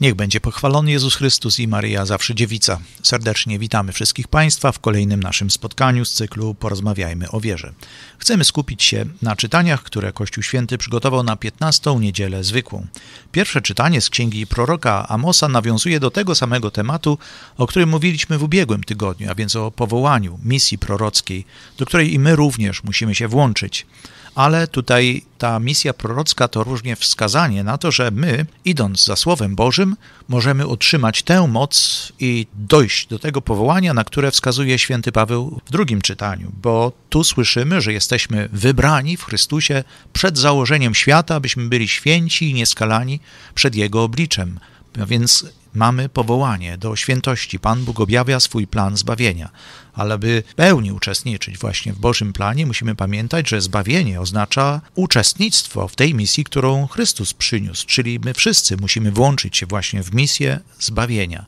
Niech będzie pochwalony Jezus Chrystus i Maria Zawsze Dziewica. Serdecznie witamy wszystkich Państwa w kolejnym naszym spotkaniu z cyklu Porozmawiajmy o Wierze. Chcemy skupić się na czytaniach, które Kościół Święty przygotował na 15. niedzielę zwykłą. Pierwsze czytanie z księgi proroka Amosa nawiązuje do tego samego tematu, o którym mówiliśmy w ubiegłym tygodniu, a więc o powołaniu misji prorockiej, do której i my również musimy się włączyć ale tutaj ta misja prorocka to różnie wskazanie na to, że my, idąc za Słowem Bożym, możemy otrzymać tę moc i dojść do tego powołania, na które wskazuje święty Paweł w drugim czytaniu, bo tu słyszymy, że jesteśmy wybrani w Chrystusie przed założeniem świata, abyśmy byli święci i nieskalani przed Jego obliczem. No więc Mamy powołanie do świętości. Pan Bóg objawia swój plan zbawienia, ale by w pełni uczestniczyć właśnie w Bożym planie, musimy pamiętać, że zbawienie oznacza uczestnictwo w tej misji, którą Chrystus przyniósł, czyli my wszyscy musimy włączyć się właśnie w misję zbawienia.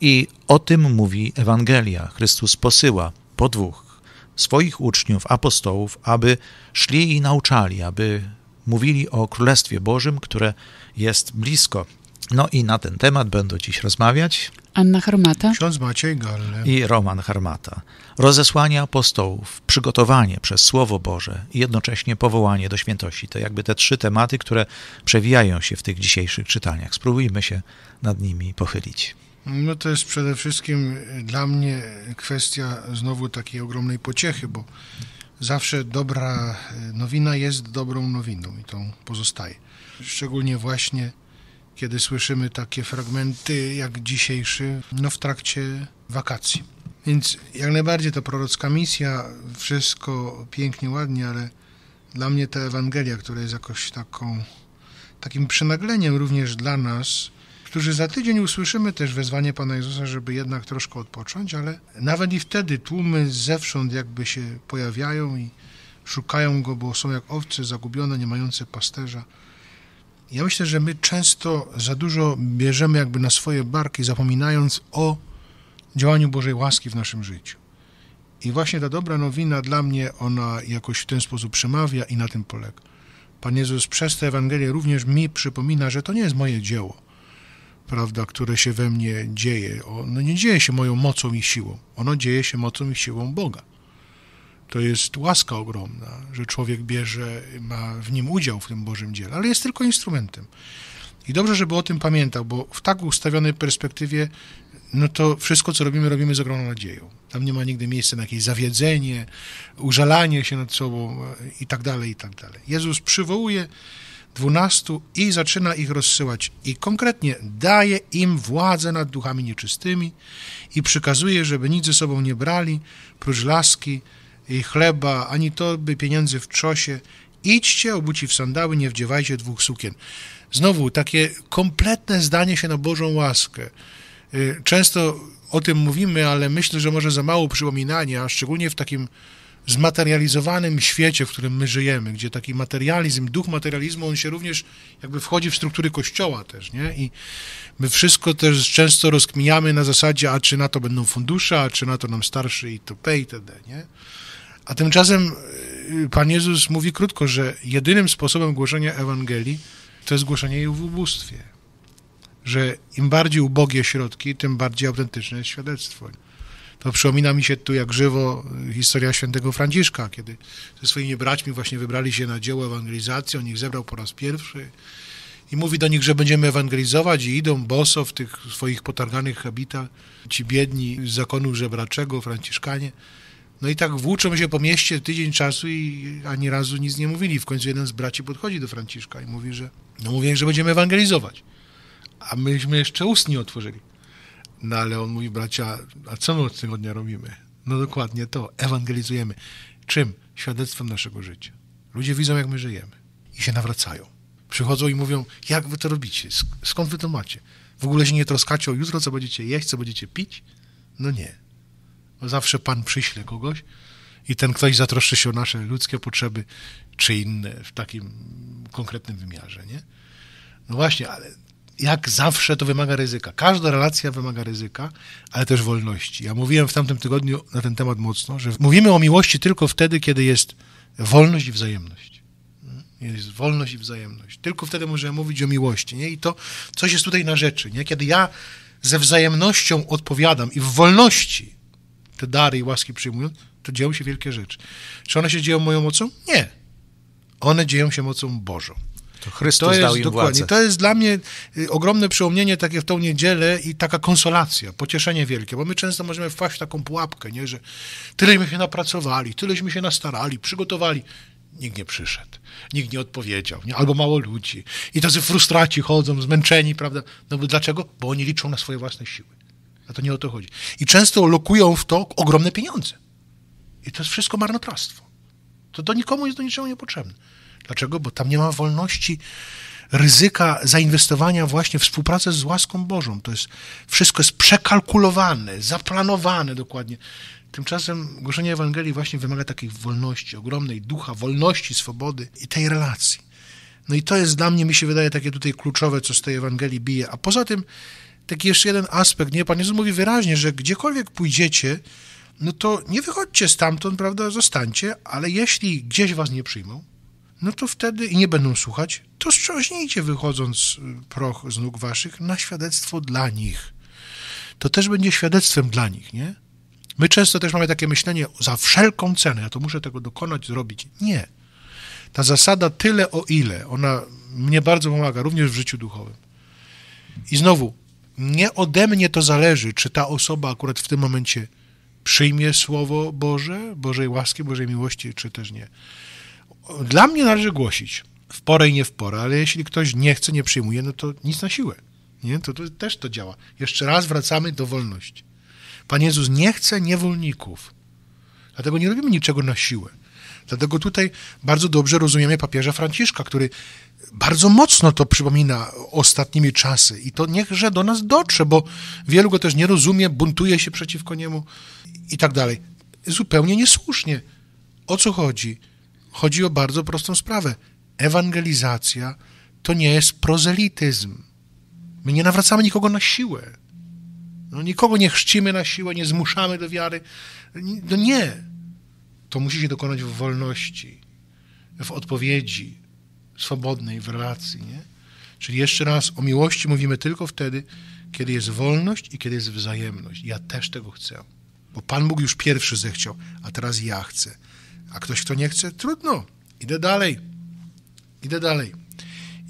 I o tym mówi Ewangelia. Chrystus posyła po dwóch swoich uczniów, apostołów, aby szli i nauczali, aby mówili o Królestwie Bożym, które jest blisko. No i na ten temat będą dziś rozmawiać Anna Harmata i Roman Harmata. Rozesłanie apostołów, przygotowanie przez Słowo Boże i jednocześnie powołanie do świętości. To jakby te trzy tematy, które przewijają się w tych dzisiejszych czytaniach. Spróbujmy się nad nimi pochylić. No to jest przede wszystkim y, dla mnie kwestia znowu takiej ogromnej pociechy, bo zawsze dobra y, nowina jest dobrą nowiną i tą pozostaje. Szczególnie właśnie kiedy słyszymy takie fragmenty jak dzisiejszy, no w trakcie wakacji. Więc jak najbardziej to prorocka misja, wszystko pięknie, ładnie, ale dla mnie ta Ewangelia, która jest jakoś taką, takim przynagleniem również dla nas, którzy za tydzień usłyszymy też wezwanie Pana Jezusa, żeby jednak troszkę odpocząć, ale nawet i wtedy tłumy zewsząd jakby się pojawiają i szukają Go, bo są jak owce zagubione, nie mające pasterza. Ja myślę, że my często za dużo bierzemy jakby na swoje barki, zapominając o działaniu Bożej łaski w naszym życiu. I właśnie ta dobra nowina dla mnie, ona jakoś w ten sposób przemawia i na tym polega. Pan Jezus przez tę Ewangelię również mi przypomina, że to nie jest moje dzieło, prawda, które się we mnie dzieje. Ono nie dzieje się moją mocą i siłą. Ono dzieje się mocą i siłą Boga. To jest łaska ogromna, że człowiek bierze, ma w nim udział w tym Bożym dziele, ale jest tylko instrumentem. I dobrze, żeby o tym pamiętał, bo w tak ustawionej perspektywie, no to wszystko, co robimy, robimy z ogromną nadzieją. Tam nie ma nigdy miejsca na jakieś zawiedzenie, użalanie się nad sobą e, i tak dalej, i tak dalej. Jezus przywołuje dwunastu i zaczyna ich rozsyłać. I konkretnie daje im władzę nad duchami nieczystymi i przykazuje, żeby nic ze sobą nie brali, prócz laski, chleba, ani torby pieniędzy w trzosie. Idźcie, obuci w sandały, nie wdziewajcie dwóch sukien. Znowu, takie kompletne zdanie się na Bożą łaskę. Y, często o tym mówimy, ale myślę, że może za mało przypominania, szczególnie w takim zmaterializowanym świecie, w którym my żyjemy, gdzie taki materializm, duch materializmu, on się również jakby wchodzi w struktury kościoła też, nie? I my wszystko też często rozkminiamy na zasadzie, a czy na to będą fundusze, a czy na to nam starszy i to itd., nie? A tymczasem y, Pan Jezus mówi krótko, że jedynym sposobem głoszenia Ewangelii to jest głoszenie jej w ubóstwie. Że im bardziej ubogie środki, tym bardziej autentyczne jest świadectwo. To przypomina mi się tu jak żywo y, historia świętego Franciszka, kiedy ze swoimi braćmi właśnie wybrali się na dzieło ewangelizacji, on ich zebrał po raz pierwszy i mówi do nich, że będziemy ewangelizować i idą boso w tych swoich potarganych habitach, ci biedni z zakonu żebraczego, franciszkanie, no i tak włóczą się po mieście tydzień czasu i ani razu nic nie mówili. W końcu jeden z braci podchodzi do Franciszka i mówi, że no mówię, że będziemy ewangelizować. A myśmy jeszcze ust nie otworzyli. No ale on mówi, bracia, a co my od tego dnia robimy? No dokładnie to, ewangelizujemy. Czym? Świadectwem naszego życia. Ludzie widzą, jak my żyjemy i się nawracają. Przychodzą i mówią, jak wy to robicie? Skąd wy to macie? W ogóle się nie troskacie o jutro, co będziecie jeść, co będziecie pić? No nie, zawsze Pan przyśle kogoś i ten ktoś zatroszczy się o nasze ludzkie potrzeby, czy inne w takim konkretnym wymiarze, nie? No właśnie, ale jak zawsze to wymaga ryzyka. Każda relacja wymaga ryzyka, ale też wolności. Ja mówiłem w tamtym tygodniu na ten temat mocno, że mówimy o miłości tylko wtedy, kiedy jest wolność i wzajemność. Jest wolność i wzajemność. Tylko wtedy możemy mówić o miłości, nie? I to coś jest tutaj na rzeczy, nie? Kiedy ja ze wzajemnością odpowiadam i w wolności te dary i łaski przyjmują, to dzieją się wielkie rzeczy. Czy one się dzieją moją mocą? Nie. One dzieją się mocą Bożą. To Chrystus to jest, dał im dokładnie, władzę. To jest dla mnie y, ogromne przełomienie takie w tą niedzielę i taka konsolacja, pocieszenie wielkie, bo my często możemy wpaść w taką pułapkę, nie? że tyleśmy się napracowali, tyleśmy się nastarali, przygotowali. Nikt nie przyszedł, nikt nie odpowiedział, nie? albo mało ludzi. I tacy frustraci chodzą, zmęczeni, prawda? No bo dlaczego? Bo oni liczą na swoje własne siły. A to nie o to chodzi. I często lokują w to ogromne pieniądze. I to jest wszystko marnotrawstwo. To do nikomu jest do niczego niepotrzebne. Dlaczego? Bo tam nie ma wolności ryzyka zainwestowania właśnie w współpracę z łaską Bożą. To jest wszystko jest przekalkulowane, zaplanowane dokładnie. Tymczasem głoszenie Ewangelii właśnie wymaga takiej wolności, ogromnej ducha, wolności, swobody i tej relacji. No i to jest dla mnie, mi się wydaje, takie tutaj kluczowe, co z tej Ewangelii bije. A poza tym taki jeszcze jeden aspekt, nie? Pan Jezus mówi wyraźnie, że gdziekolwiek pójdziecie, no to nie wychodźcie stamtąd, prawda, zostańcie, ale jeśli gdzieś was nie przyjmą, no to wtedy i nie będą słuchać, to strząśnijcie wychodząc y, proch z nóg waszych na świadectwo dla nich. To też będzie świadectwem dla nich, nie? My często też mamy takie myślenie, za wszelką cenę, ja to muszę tego dokonać, zrobić. Nie. Ta zasada tyle o ile, ona mnie bardzo pomaga, również w życiu duchowym. I znowu, nie ode mnie to zależy, czy ta osoba akurat w tym momencie przyjmie Słowo Boże, Bożej łaski, Bożej miłości, czy też nie. Dla mnie należy głosić, w porę i nie w porę, ale jeśli ktoś nie chce, nie przyjmuje, no to nic na siłę. Nie? To, to też to działa. Jeszcze raz wracamy do wolności. Pan Jezus nie chce niewolników. Dlatego nie robimy niczego na siłę. Dlatego tutaj bardzo dobrze rozumiemy papieża Franciszka, który bardzo mocno to przypomina ostatnimi czasy i to niechże do nas dotrze, bo wielu go też nie rozumie, buntuje się przeciwko niemu i tak dalej. Zupełnie niesłusznie. O co chodzi? Chodzi o bardzo prostą sprawę. Ewangelizacja to nie jest prozelityzm. My nie nawracamy nikogo na siłę. No, nikogo nie chrzcimy na siłę, nie zmuszamy do wiary. No nie to musi się dokonać w wolności, w odpowiedzi swobodnej, w relacji. Nie? Czyli jeszcze raz, o miłości mówimy tylko wtedy, kiedy jest wolność i kiedy jest wzajemność. Ja też tego chcę, bo Pan Bóg już pierwszy zechciał, a teraz ja chcę. A ktoś, kto nie chce, trudno, idę dalej, idę dalej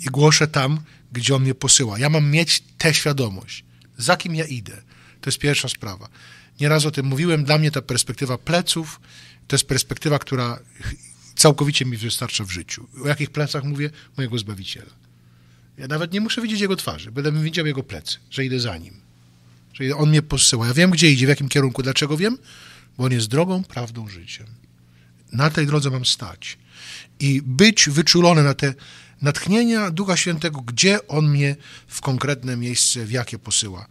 i głoszę tam, gdzie On mnie posyła. Ja mam mieć tę świadomość, za kim ja idę. To jest pierwsza sprawa. Nieraz o tym mówiłem. Dla mnie ta perspektywa pleców to jest perspektywa, która całkowicie mi wystarcza w życiu. O jakich plecach mówię? Mojego Zbawiciela. Ja nawet nie muszę widzieć jego twarzy, będę widział jego plecy, że idę za nim. Że on mnie posyła. Ja wiem, gdzie idzie, w jakim kierunku. Dlaczego wiem? Bo on jest drogą, prawdą, życiem. Na tej drodze mam stać. I być wyczulony na te natchnienia Ducha Świętego, gdzie On mnie w konkretne miejsce, w jakie posyła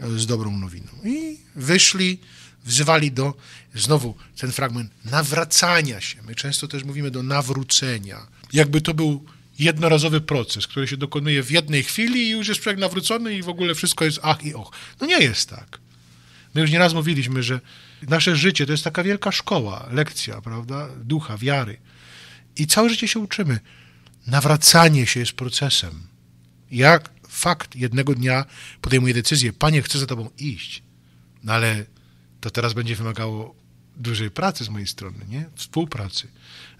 e, z dobrą nowiną. I wyszli, wzywali do, znowu ten fragment, nawracania się. My często też mówimy do nawrócenia. Jakby to był jednorazowy proces, który się dokonuje w jednej chwili i już jest człowiek nawrócony i w ogóle wszystko jest ach i och. No nie jest tak. My już nieraz mówiliśmy, że nasze życie to jest taka wielka szkoła, lekcja, prawda, ducha, wiary. I całe życie się uczymy nawracanie się jest procesem. Jak fakt jednego dnia podejmuję decyzję, panie, chcę za tobą iść, no ale to teraz będzie wymagało dużej pracy z mojej strony, nie? Współpracy,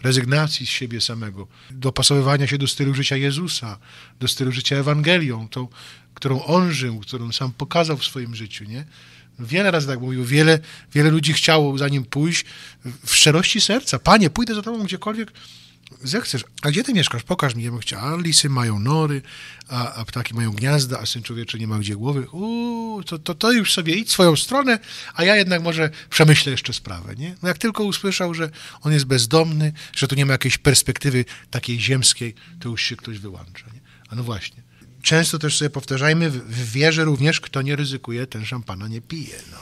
rezygnacji z siebie samego, dopasowywania się do stylu życia Jezusa, do stylu życia Ewangelią, tą, którą On żył, którą sam pokazał w swoim życiu, nie? Wiele razy tak mówił, wiele, wiele ludzi chciało za nim pójść w szczerości serca. Panie, pójdę za tobą gdziekolwiek, zechcesz, a gdzie ty mieszkasz? Pokaż mi, ja bym A lisy mają nory, a, a ptaki mają gniazda, a syn człowieczy nie ma gdzie głowy. Uuu, to, to, to już sobie idź swoją stronę, a ja jednak może przemyślę jeszcze sprawę, nie? No jak tylko usłyszał, że on jest bezdomny, że tu nie ma jakiejś perspektywy takiej ziemskiej, to już się ktoś wyłącza, nie? A no właśnie. Często też sobie powtarzajmy, w wierze również, kto nie ryzykuje, ten szampana nie pije, no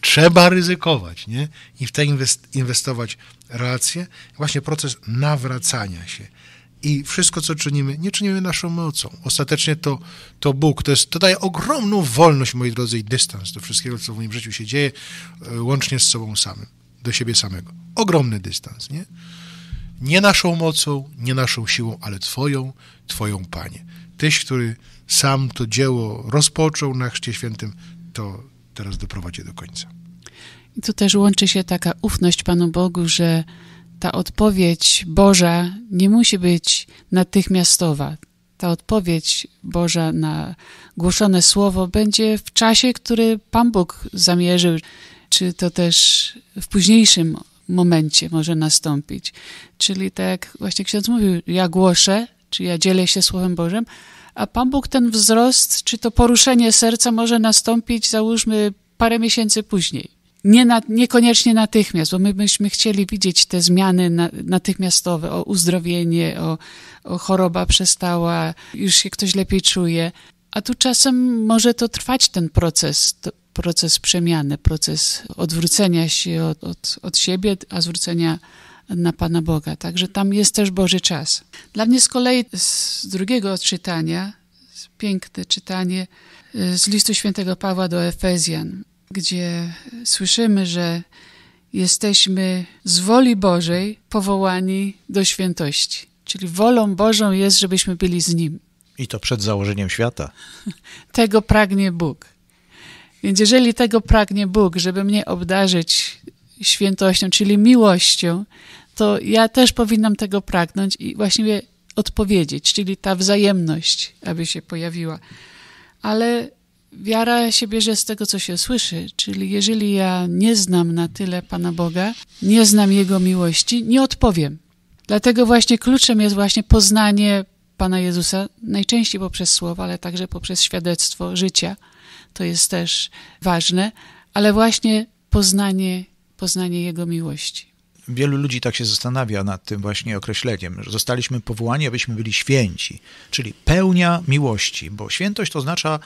trzeba ryzykować, nie? I w te inwestować relacje, właśnie proces nawracania się. I wszystko, co czynimy, nie czynimy naszą mocą. Ostatecznie to, to Bóg. To, jest, to daje ogromną wolność, moi drodzy, i dystans do wszystkiego, co w moim życiu się dzieje, e, łącznie z sobą samym, do siebie samego. Ogromny dystans, nie? Nie naszą mocą, nie naszą siłą, ale Twoją, Twoją, Panie. Tyś, który sam to dzieło rozpoczął na Chrzcie Świętym, to teraz doprowadzi do końca. I tu też łączy się taka ufność Panu Bogu, że ta odpowiedź Boża nie musi być natychmiastowa. Ta odpowiedź Boża na głoszone słowo będzie w czasie, który Pan Bóg zamierzył, czy to też w późniejszym momencie może nastąpić. Czyli tak jak właśnie ksiądz mówił, ja głoszę, czy ja dzielę się Słowem Bożym, a Pan Bóg ten wzrost, czy to poruszenie serca może nastąpić, załóżmy, parę miesięcy później nie na, niekoniecznie natychmiast, bo my byśmy chcieli widzieć te zmiany na, natychmiastowe, o uzdrowienie, o, o choroba przestała, już się ktoś lepiej czuje. A tu czasem może to trwać ten proces, to, proces przemiany, proces odwrócenia się od, od, od siebie, a zwrócenia na Pana Boga. Także tam jest też Boży czas. Dla mnie z kolei z drugiego odczytania piękne czytanie y, z listu świętego Pawła do Efezjan gdzie słyszymy, że jesteśmy z woli Bożej powołani do świętości. Czyli wolą Bożą jest, żebyśmy byli z Nim. I to przed założeniem świata. Tego pragnie Bóg. Więc jeżeli tego pragnie Bóg, żeby mnie obdarzyć świętością, czyli miłością, to ja też powinnam tego pragnąć i właściwie odpowiedzieć, czyli ta wzajemność, aby się pojawiła. Ale Wiara się bierze z tego, co się słyszy, czyli jeżeli ja nie znam na tyle Pana Boga, nie znam Jego miłości, nie odpowiem. Dlatego właśnie kluczem jest właśnie poznanie Pana Jezusa, najczęściej poprzez słowa, ale także poprzez świadectwo życia. To jest też ważne, ale właśnie poznanie, poznanie Jego miłości wielu ludzi tak się zastanawia nad tym właśnie określeniem. Zostaliśmy powołani, abyśmy byli święci, czyli pełnia miłości, bo świętość to oznacza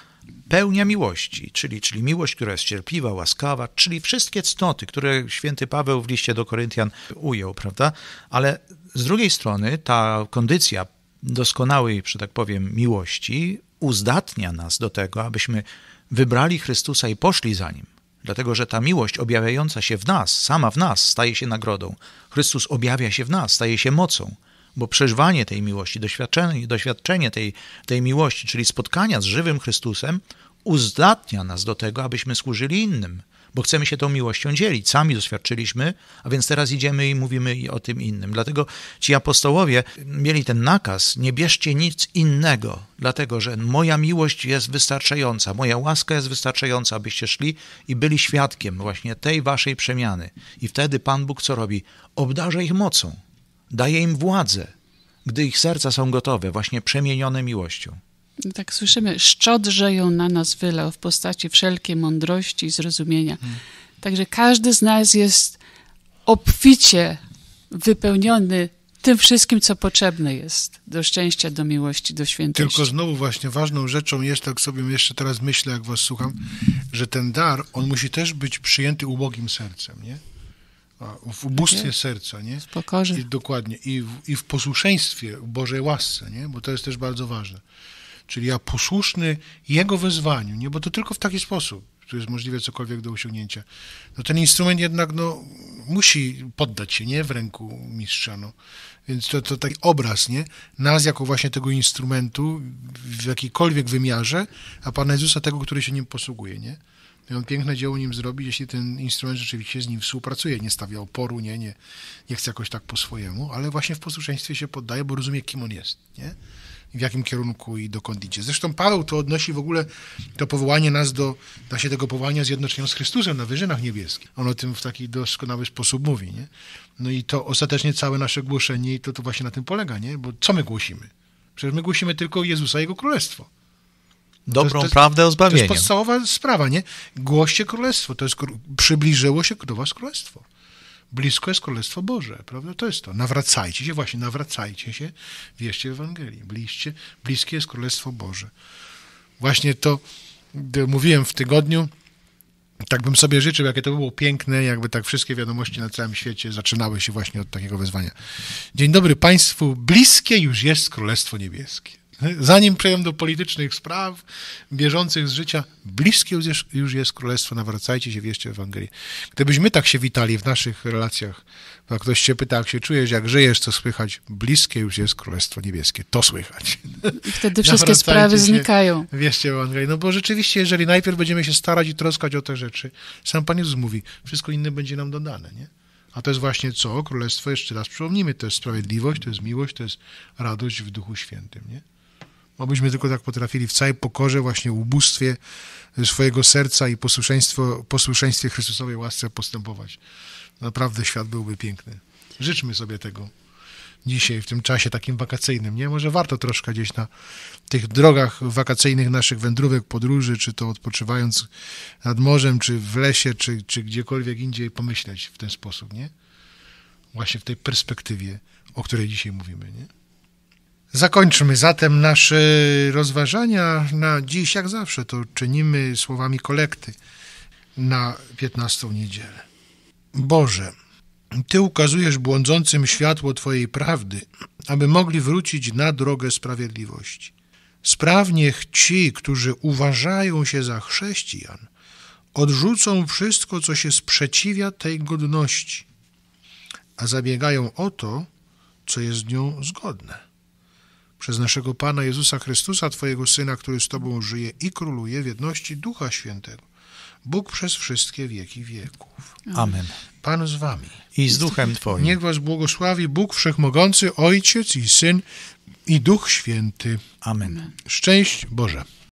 pełnia miłości, czyli, czyli miłość, która jest cierpliwa, łaskawa, czyli wszystkie cnoty, które święty Paweł w liście do Koryntian ujął, prawda? Ale z drugiej strony ta kondycja doskonałej, że tak powiem, miłości uzdatnia nas do tego, abyśmy wybrali Chrystusa i poszli za Nim dlatego że ta miłość objawiająca się w nas, sama w nas, staje się nagrodą. Chrystus objawia się w nas, staje się mocą, bo przeżywanie tej miłości, doświadczenie, doświadczenie tej, tej miłości, czyli spotkania z żywym Chrystusem, uzdatnia nas do tego, abyśmy służyli innym bo chcemy się tą miłością dzielić. Sami doświadczyliśmy, a więc teraz idziemy i mówimy o tym innym. Dlatego ci apostołowie mieli ten nakaz: nie bierzcie nic innego, dlatego że moja miłość jest wystarczająca, moja łaska jest wystarczająca, abyście szli i byli świadkiem właśnie tej waszej przemiany. I wtedy Pan Bóg co robi? Obdarza ich mocą, daje im władzę, gdy ich serca są gotowe, właśnie przemienione miłością. No tak słyszymy, szczodrzeją na nas wylał w postaci wszelkiej mądrości i zrozumienia. Hmm. Także każdy z nas jest obficie wypełniony tym wszystkim, co potrzebne jest do szczęścia, do miłości, do świętości. Tylko znowu właśnie ważną rzeczą jest, tak sobie jeszcze teraz myślę, jak was słucham, że ten dar, on musi też być przyjęty ubogim sercem, nie? W ubóstwie tak serca, nie? W pokorze. I, dokładnie. I w, I w posłuszeństwie Bożej łasce, nie? Bo to jest też bardzo ważne. Czyli ja posłuszny Jego wezwaniu, nie? bo to tylko w taki sposób tu jest możliwe cokolwiek do osiągnięcia. No ten instrument jednak no, musi poddać się, nie? W ręku mistrza, no. Więc to, to taki obraz, nie? Nas jako właśnie tego instrumentu w jakikolwiek wymiarze, a Pana Jezusa tego, który się nim posługuje, nie? I on piękne dzieło nim zrobi, jeśli ten instrument rzeczywiście z nim współpracuje, nie stawia oporu, nie, nie, nie chce jakoś tak po swojemu, ale właśnie w posłuszeństwie się poddaje, bo rozumie, kim on jest, nie? w jakim kierunku i dokąd idzie. Zresztą Paweł to odnosi w ogóle to powołanie nas do, da się tego powołania zjednoczenia z Chrystusem na wyżynach niebieskich. On o tym w taki doskonały sposób mówi, nie? No i to ostatecznie całe nasze głoszenie i to, to właśnie na tym polega, nie? Bo co my głosimy? Przecież my głosimy tylko Jezusa i Jego Królestwo. Dobrą to jest, to jest, prawdę o zbawieniu. To jest podstawowa sprawa, nie? Głoście Królestwo, to jest, przybliżyło się do was Królestwo. Blisko jest Królestwo Boże, prawda? To jest to. Nawracajcie się, właśnie, nawracajcie się, wierzcie w Ewangelii. Bliście, bliskie jest Królestwo Boże. Właśnie to mówiłem w tygodniu, tak bym sobie życzył, jakie to było piękne, jakby tak wszystkie wiadomości na całym świecie zaczynały się właśnie od takiego wezwania. Dzień dobry Państwu, bliskie już jest Królestwo Niebieskie. Zanim przejdę do politycznych spraw bieżących z życia, bliskie już jest Królestwo, nawracajcie się, wierzcie Ewangelię. Gdybyśmy tak się witali w naszych relacjach, jak ktoś się pyta, jak się czujesz, jak żyjesz, co słychać, bliskie już jest Królestwo Niebieskie, to słychać. I wtedy wszystkie sprawy się, znikają. Wierzcie Ewangelię. No bo rzeczywiście, jeżeli najpierw będziemy się starać i troskać o te rzeczy, sam Pan Jezus mówi, wszystko inne będzie nam dodane, nie? A to jest właśnie co? Królestwo, jeszcze raz przypomnijmy, to jest sprawiedliwość, to jest miłość, to jest radość w Duchu Świętym, nie? abyśmy tylko tak potrafili w całej pokorze, właśnie ubóstwie swojego serca i posłuszeństwo, posłuszeństwie Chrystusowej łasce postępować. Naprawdę świat byłby piękny. Życzmy sobie tego dzisiaj, w tym czasie takim wakacyjnym. Nie? Może warto troszkę gdzieś na tych drogach wakacyjnych naszych wędrówek, podróży, czy to odpoczywając nad morzem, czy w lesie, czy, czy gdziekolwiek indziej pomyśleć w ten sposób, nie? Właśnie w tej perspektywie, o której dzisiaj mówimy, nie? Zakończmy zatem nasze rozważania na dziś, jak zawsze to czynimy słowami kolekty na 15 niedzielę. Boże, Ty ukazujesz błądzącym światło Twojej prawdy, aby mogli wrócić na drogę sprawiedliwości. Sprawnie ci, którzy uważają się za chrześcijan, odrzucą wszystko, co się sprzeciwia tej godności, a zabiegają o to, co jest z nią zgodne przez naszego Pana Jezusa Chrystusa, Twojego Syna, który z Tobą żyje i króluje w jedności Ducha Świętego. Bóg przez wszystkie wieki wieków. Amen. Pan z Wami. I z Duchem Twoim. Niech Was błogosławi Bóg Wszechmogący, Ojciec i Syn i Duch Święty. Amen. Szczęść Boże.